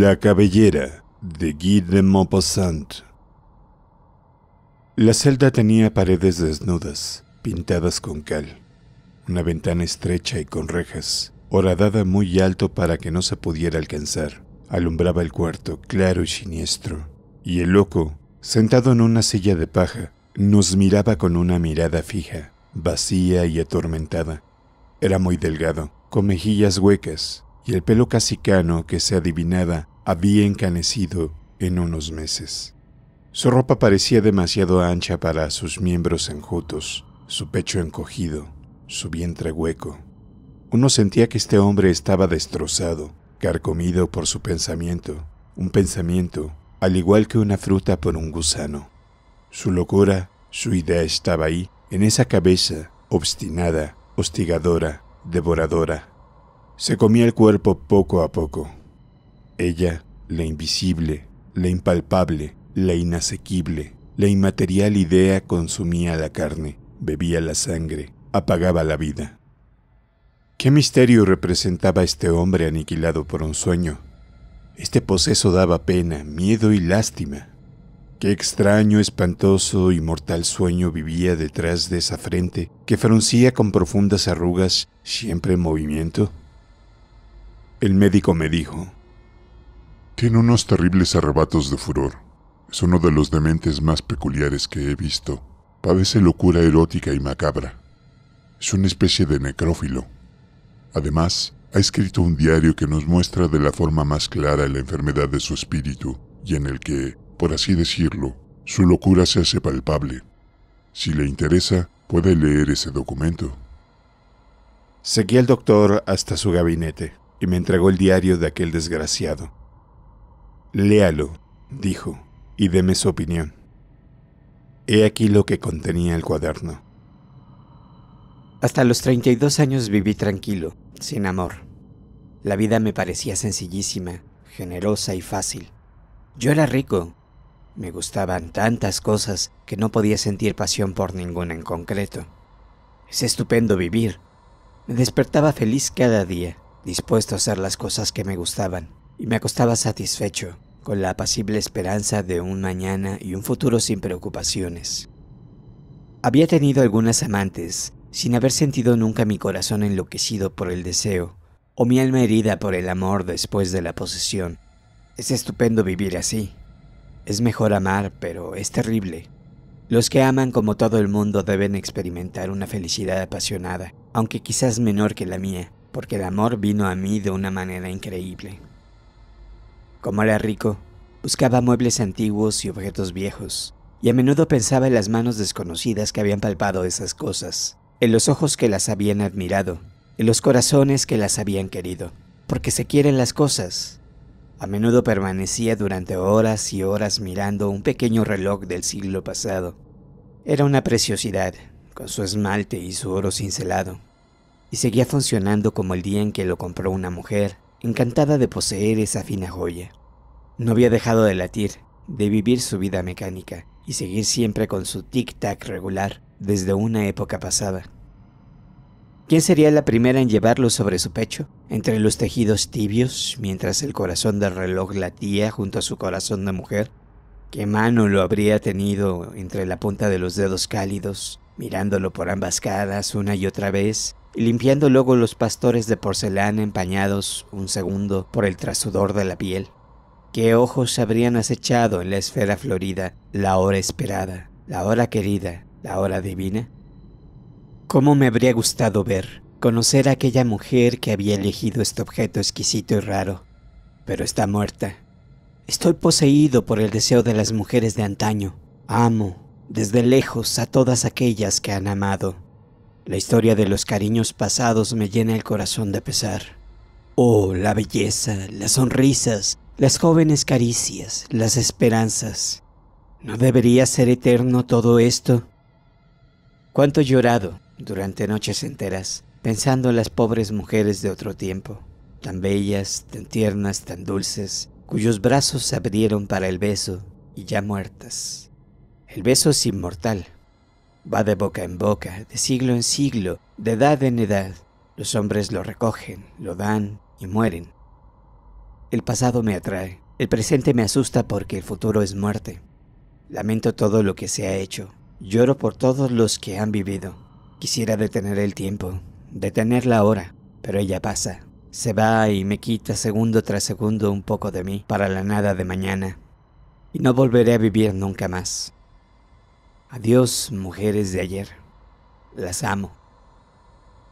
La cabellera de Guy de Maupassant. La celda tenía paredes desnudas, pintadas con cal, una ventana estrecha y con rejas, horadada muy alto para que no se pudiera alcanzar. Alumbraba el cuarto, claro y siniestro, y el loco, sentado en una silla de paja, nos miraba con una mirada fija, vacía y atormentada. Era muy delgado, con mejillas huecas, y el pelo casicano que se adivinaba había encanecido en unos meses. Su ropa parecía demasiado ancha para sus miembros enjutos, su pecho encogido, su vientre hueco. Uno sentía que este hombre estaba destrozado, carcomido por su pensamiento, un pensamiento al igual que una fruta por un gusano. Su locura, su idea estaba ahí, en esa cabeza obstinada, hostigadora, devoradora, se comía el cuerpo poco a poco. Ella, la invisible, la impalpable, la inasequible, la inmaterial idea consumía la carne, bebía la sangre, apagaba la vida. ¿Qué misterio representaba este hombre aniquilado por un sueño? Este poseso daba pena, miedo y lástima. Qué extraño, espantoso y mortal sueño vivía detrás de esa frente que fruncía con profundas arrugas, siempre en movimiento. El médico me dijo. Tiene unos terribles arrebatos de furor. Es uno de los dementes más peculiares que he visto. Padece locura erótica y macabra. Es una especie de necrófilo. Además, ha escrito un diario que nos muestra de la forma más clara la enfermedad de su espíritu y en el que, por así decirlo, su locura se hace palpable. Si le interesa, puede leer ese documento. Seguí al doctor hasta su gabinete y me entregó el diario de aquel desgraciado. Léalo, dijo, y deme su opinión. He aquí lo que contenía el cuaderno. Hasta los 32 años viví tranquilo, sin amor. La vida me parecía sencillísima, generosa y fácil. Yo era rico. Me gustaban tantas cosas que no podía sentir pasión por ninguna en concreto. Es estupendo vivir. Me despertaba feliz cada día dispuesto a hacer las cosas que me gustaban, y me acostaba satisfecho, con la apacible esperanza de un mañana y un futuro sin preocupaciones. Había tenido algunas amantes, sin haber sentido nunca mi corazón enloquecido por el deseo, o mi alma herida por el amor después de la posesión. Es estupendo vivir así. Es mejor amar, pero es terrible. Los que aman como todo el mundo deben experimentar una felicidad apasionada, aunque quizás menor que la mía, porque el amor vino a mí de una manera increíble. Como era rico, buscaba muebles antiguos y objetos viejos, y a menudo pensaba en las manos desconocidas que habían palpado esas cosas, en los ojos que las habían admirado, en los corazones que las habían querido, porque se quieren las cosas. A menudo permanecía durante horas y horas mirando un pequeño reloj del siglo pasado. Era una preciosidad, con su esmalte y su oro cincelado, y seguía funcionando como el día en que lo compró una mujer, encantada de poseer esa fina joya. No había dejado de latir, de vivir su vida mecánica y seguir siempre con su tic-tac regular desde una época pasada. ¿Quién sería la primera en llevarlo sobre su pecho, entre los tejidos tibios, mientras el corazón del reloj latía junto a su corazón de mujer? ¿Qué mano lo habría tenido entre la punta de los dedos cálidos, mirándolo por ambas caras una y otra vez, limpiando luego los pastores de porcelana empañados un segundo por el trasudor de la piel. ¿Qué ojos habrían acechado en la esfera florida la hora esperada, la hora querida, la hora divina? ¿Cómo me habría gustado ver, conocer a aquella mujer que había elegido este objeto exquisito y raro? Pero está muerta. Estoy poseído por el deseo de las mujeres de antaño. Amo, desde lejos, a todas aquellas que han amado la historia de los cariños pasados me llena el corazón de pesar. Oh, la belleza, las sonrisas, las jóvenes caricias, las esperanzas. ¿No debería ser eterno todo esto? Cuánto he llorado durante noches enteras, pensando en las pobres mujeres de otro tiempo, tan bellas, tan tiernas, tan dulces, cuyos brazos se abrieron para el beso y ya muertas. El beso es inmortal, va de boca en boca, de siglo en siglo, de edad en edad. Los hombres lo recogen, lo dan y mueren. El pasado me atrae, el presente me asusta porque el futuro es muerte. Lamento todo lo que se ha hecho, lloro por todos los que han vivido. Quisiera detener el tiempo, detener la hora, pero ella pasa, se va y me quita segundo tras segundo un poco de mí para la nada de mañana. Y no volveré a vivir nunca más. Adiós, mujeres de ayer. Las amo.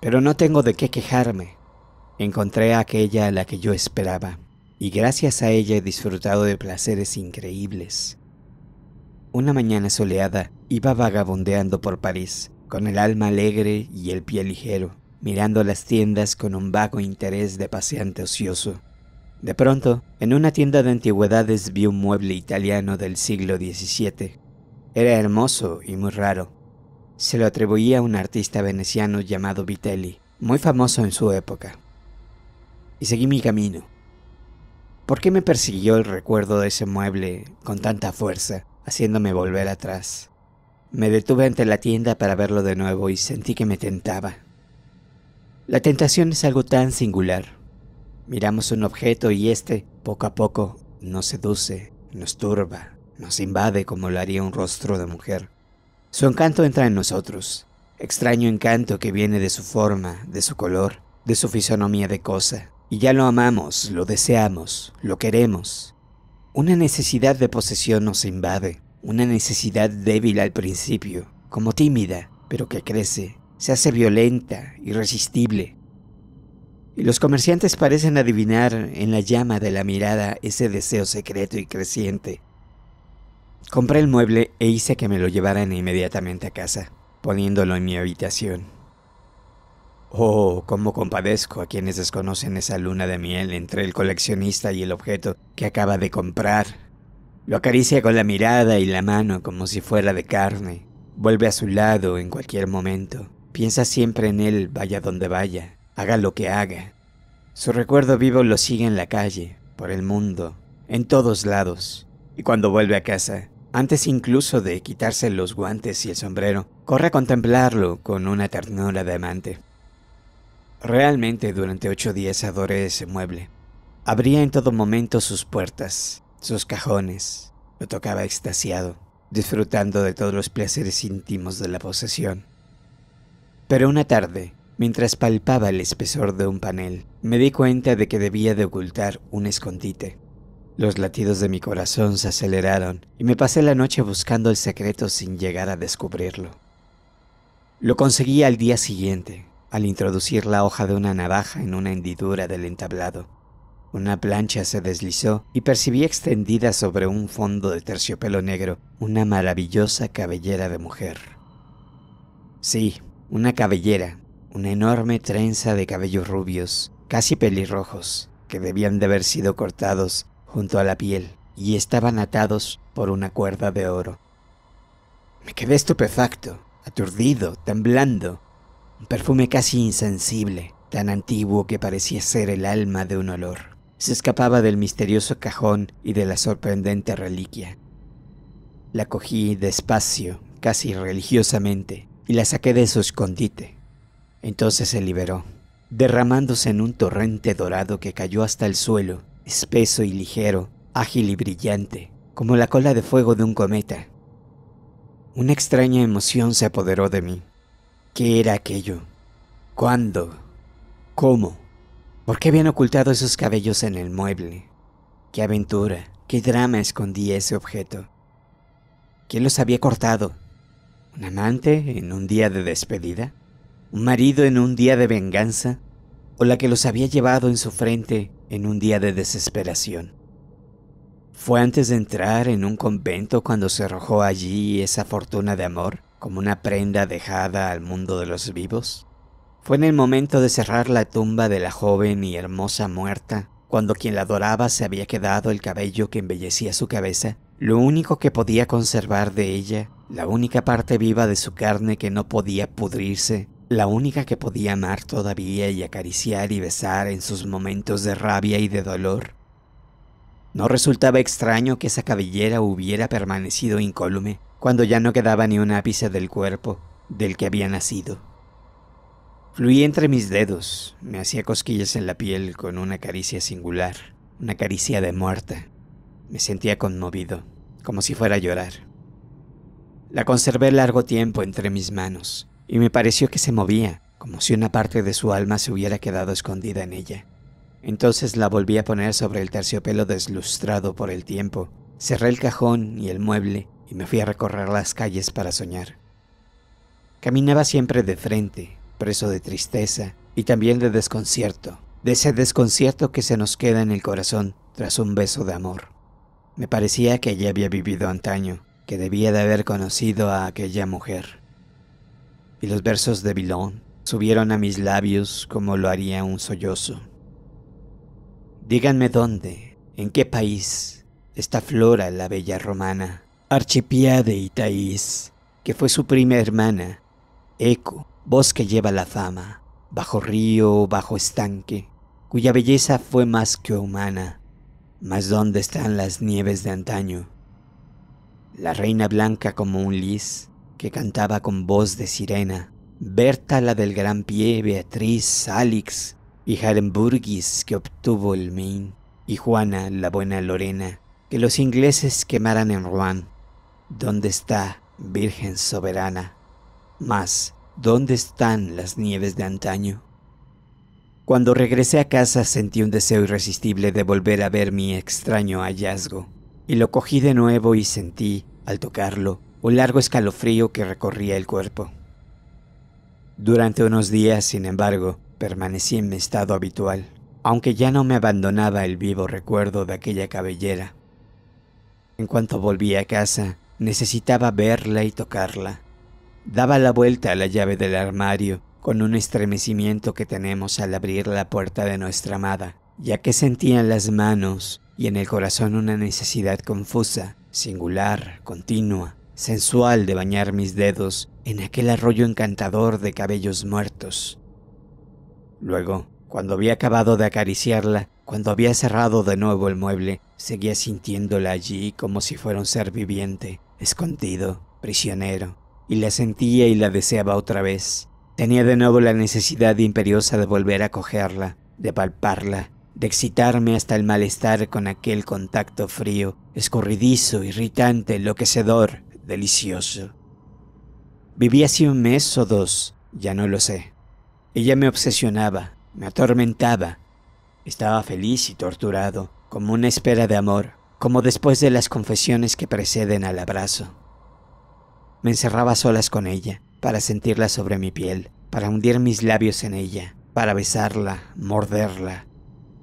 Pero no tengo de qué quejarme. Encontré a aquella a la que yo esperaba, y gracias a ella he disfrutado de placeres increíbles. Una mañana soleada iba vagabundeando por París, con el alma alegre y el pie ligero, mirando las tiendas con un vago interés de paseante ocioso. De pronto, en una tienda de antigüedades vi un mueble italiano del siglo XVII, era hermoso y muy raro. Se lo atribuía a un artista veneciano llamado Vitelli, muy famoso en su época. Y seguí mi camino. ¿Por qué me persiguió el recuerdo de ese mueble con tanta fuerza, haciéndome volver atrás? Me detuve ante la tienda para verlo de nuevo y sentí que me tentaba. La tentación es algo tan singular. Miramos un objeto y este, poco a poco, nos seduce, nos turba, nos invade como lo haría un rostro de mujer. Su encanto entra en nosotros, extraño encanto que viene de su forma, de su color, de su fisonomía de cosa, y ya lo amamos, lo deseamos, lo queremos. Una necesidad de posesión nos invade, una necesidad débil al principio, como tímida, pero que crece, se hace violenta, irresistible. Y los comerciantes parecen adivinar en la llama de la mirada ese deseo secreto y creciente Compré el mueble e hice que me lo llevaran inmediatamente a casa, poniéndolo en mi habitación. Oh, cómo compadezco a quienes desconocen esa luna de miel entre el coleccionista y el objeto que acaba de comprar. Lo acaricia con la mirada y la mano como si fuera de carne. Vuelve a su lado en cualquier momento. Piensa siempre en él, vaya donde vaya, haga lo que haga. Su recuerdo vivo lo sigue en la calle, por el mundo, en todos lados. Y cuando vuelve a casa, antes incluso de quitarse los guantes y el sombrero, corre a contemplarlo con una ternura de amante. Realmente durante ocho días adoré ese mueble. Abría en todo momento sus puertas, sus cajones, lo tocaba extasiado, disfrutando de todos los placeres íntimos de la posesión. Pero una tarde, mientras palpaba el espesor de un panel, me di cuenta de que debía de ocultar un escondite. Los latidos de mi corazón se aceleraron y me pasé la noche buscando el secreto sin llegar a descubrirlo. Lo conseguí al día siguiente, al introducir la hoja de una navaja en una hendidura del entablado. Una plancha se deslizó y percibí extendida sobre un fondo de terciopelo negro una maravillosa cabellera de mujer. Sí, una cabellera, una enorme trenza de cabellos rubios, casi pelirrojos, que debían de haber sido cortados junto a la piel y estaban atados por una cuerda de oro. Me quedé estupefacto, aturdido, temblando. Un perfume casi insensible, tan antiguo que parecía ser el alma de un olor. Se escapaba del misterioso cajón y de la sorprendente reliquia. La cogí despacio, casi religiosamente, y la saqué de su escondite. Entonces se liberó, derramándose en un torrente dorado que cayó hasta el suelo espeso y ligero, ágil y brillante, como la cola de fuego de un cometa. Una extraña emoción se apoderó de mí. ¿Qué era aquello? ¿Cuándo? ¿Cómo? ¿Por qué habían ocultado esos cabellos en el mueble? ¿Qué aventura, qué drama escondía ese objeto? ¿Quién los había cortado? ¿Un amante en un día de despedida? ¿Un marido en un día de venganza? ¿O la que los había llevado en su frente en un día de desesperación. Fue antes de entrar en un convento cuando se arrojó allí esa fortuna de amor como una prenda dejada al mundo de los vivos. Fue en el momento de cerrar la tumba de la joven y hermosa muerta, cuando quien la adoraba se había quedado el cabello que embellecía su cabeza, lo único que podía conservar de ella, la única parte viva de su carne que no podía pudrirse, la única que podía amar todavía y acariciar y besar en sus momentos de rabia y de dolor. No resultaba extraño que esa cabellera hubiera permanecido incólume cuando ya no quedaba ni un ápice del cuerpo del que había nacido. Fluía entre mis dedos, me hacía cosquillas en la piel con una caricia singular, una caricia de muerta. Me sentía conmovido, como si fuera a llorar. La conservé largo tiempo entre mis manos, y me pareció que se movía, como si una parte de su alma se hubiera quedado escondida en ella. Entonces la volví a poner sobre el terciopelo deslustrado por el tiempo, cerré el cajón y el mueble y me fui a recorrer las calles para soñar. Caminaba siempre de frente, preso de tristeza y también de desconcierto, de ese desconcierto que se nos queda en el corazón tras un beso de amor. Me parecía que ya había vivido antaño, que debía de haber conocido a aquella mujer y los versos de Bilón subieron a mis labios como lo haría un sollozo. Díganme dónde, en qué país, está Flora la bella romana, archipiade y Itaís, que fue su prima hermana, Eco, voz que lleva la fama, bajo río bajo estanque, cuya belleza fue más que humana, mas dónde están las nieves de antaño. La reina blanca como un lis, que cantaba con voz de sirena, Berta la del Gran Pie, Beatriz, Alix, y Harenburgis, que obtuvo el min, y Juana la buena Lorena, que los ingleses quemaran en Rouen. ¿Dónde está, Virgen soberana? Más, ¿dónde están las nieves de antaño? Cuando regresé a casa sentí un deseo irresistible de volver a ver mi extraño hallazgo, y lo cogí de nuevo y sentí, al tocarlo, un largo escalofrío que recorría el cuerpo. Durante unos días, sin embargo, permanecí en mi estado habitual, aunque ya no me abandonaba el vivo recuerdo de aquella cabellera. En cuanto volví a casa, necesitaba verla y tocarla. Daba la vuelta a la llave del armario con un estremecimiento que tenemos al abrir la puerta de nuestra amada, ya que sentía en las manos y en el corazón una necesidad confusa, singular, continua, sensual de bañar mis dedos en aquel arroyo encantador de cabellos muertos. Luego, cuando había acabado de acariciarla, cuando había cerrado de nuevo el mueble, seguía sintiéndola allí como si fuera un ser viviente, escondido, prisionero, y la sentía y la deseaba otra vez. Tenía de nuevo la necesidad imperiosa de volver a cogerla, de palparla, de excitarme hasta el malestar con aquel contacto frío, escurridizo, irritante, enloquecedor, delicioso. Viví así un mes o dos, ya no lo sé. Ella me obsesionaba, me atormentaba. Estaba feliz y torturado, como una espera de amor, como después de las confesiones que preceden al abrazo. Me encerraba solas con ella, para sentirla sobre mi piel, para hundir mis labios en ella, para besarla, morderla.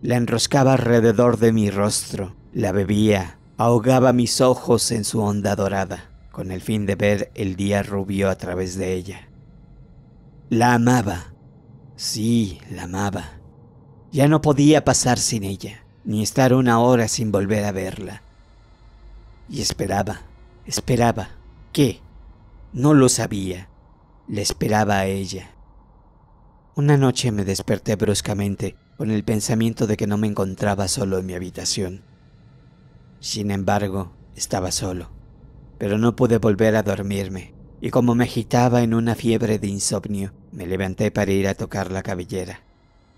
La enroscaba alrededor de mi rostro, la bebía, ahogaba mis ojos en su onda dorada con el fin de ver el día rubio a través de ella. La amaba. Sí, la amaba. Ya no podía pasar sin ella, ni estar una hora sin volver a verla. Y esperaba, esperaba. ¿Qué? No lo sabía. Le esperaba a ella. Una noche me desperté bruscamente con el pensamiento de que no me encontraba solo en mi habitación. Sin embargo, estaba solo pero no pude volver a dormirme, y como me agitaba en una fiebre de insomnio, me levanté para ir a tocar la cabellera.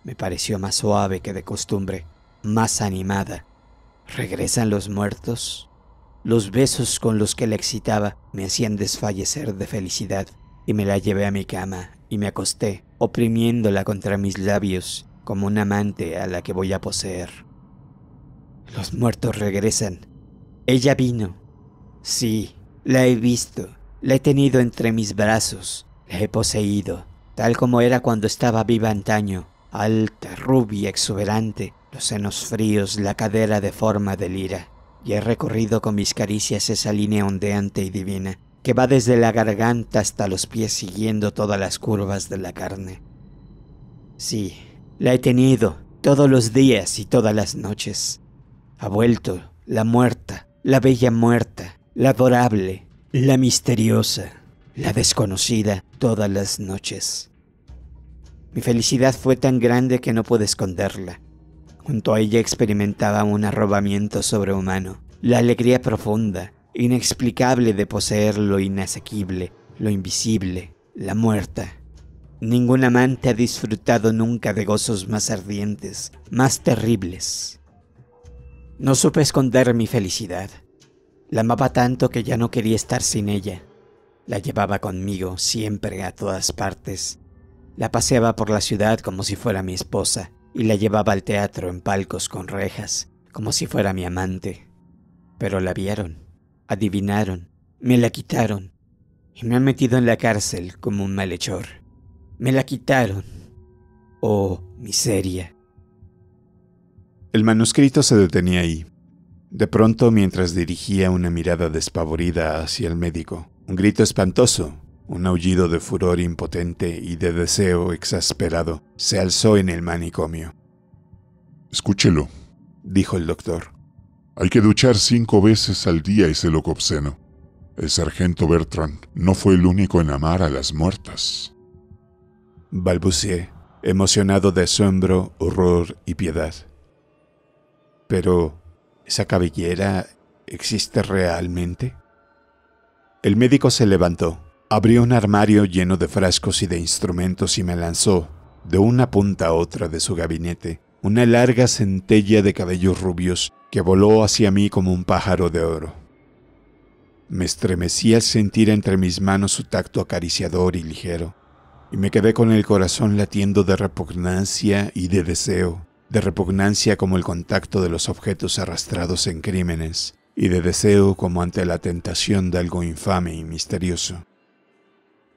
Me pareció más suave que de costumbre, más animada. ¿Regresan los muertos? Los besos con los que la excitaba me hacían desfallecer de felicidad, y me la llevé a mi cama y me acosté, oprimiéndola contra mis labios como un amante a la que voy a poseer. Los muertos regresan. Ella vino, Sí, la he visto, la he tenido entre mis brazos, la he poseído, tal como era cuando estaba viva antaño, alta, rubia, exuberante, los senos fríos, la cadera de forma de lira, y he recorrido con mis caricias esa línea ondeante y divina, que va desde la garganta hasta los pies siguiendo todas las curvas de la carne. Sí, la he tenido todos los días y todas las noches. Ha vuelto la muerta, la bella muerta, la adorable, la misteriosa, la desconocida, todas las noches. Mi felicidad fue tan grande que no pude esconderla. Junto a ella experimentaba un arrobamiento sobrehumano, la alegría profunda, inexplicable de poseer lo inasequible, lo invisible, la muerta. Ningún amante ha disfrutado nunca de gozos más ardientes, más terribles. No supe esconder mi felicidad. La amaba tanto que ya no quería estar sin ella. La llevaba conmigo siempre a todas partes. La paseaba por la ciudad como si fuera mi esposa y la llevaba al teatro en palcos con rejas, como si fuera mi amante. Pero la vieron, adivinaron, me la quitaron y me han metido en la cárcel como un malhechor. Me la quitaron. Oh, miseria. El manuscrito se detenía ahí. De pronto, mientras dirigía una mirada despavorida hacia el médico, un grito espantoso, un aullido de furor impotente y de deseo exasperado, se alzó en el manicomio. Escúchelo, dijo el doctor. Hay que duchar cinco veces al día ese loco obsceno. El sargento Bertrand no fue el único en amar a las muertas. Balbuceé, emocionado de asombro, horror y piedad. Pero, ¿Esa cabellera existe realmente? El médico se levantó, abrió un armario lleno de frascos y de instrumentos y me lanzó, de una punta a otra de su gabinete, una larga centella de cabellos rubios que voló hacia mí como un pájaro de oro. Me estremecí al sentir entre mis manos su tacto acariciador y ligero, y me quedé con el corazón latiendo de repugnancia y de deseo, de repugnancia como el contacto de los objetos arrastrados en crímenes, y de deseo como ante la tentación de algo infame y misterioso.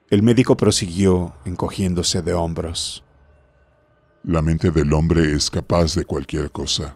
El médico prosiguió encogiéndose de hombros. La mente del hombre es capaz de cualquier cosa.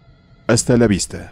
Hasta la vista.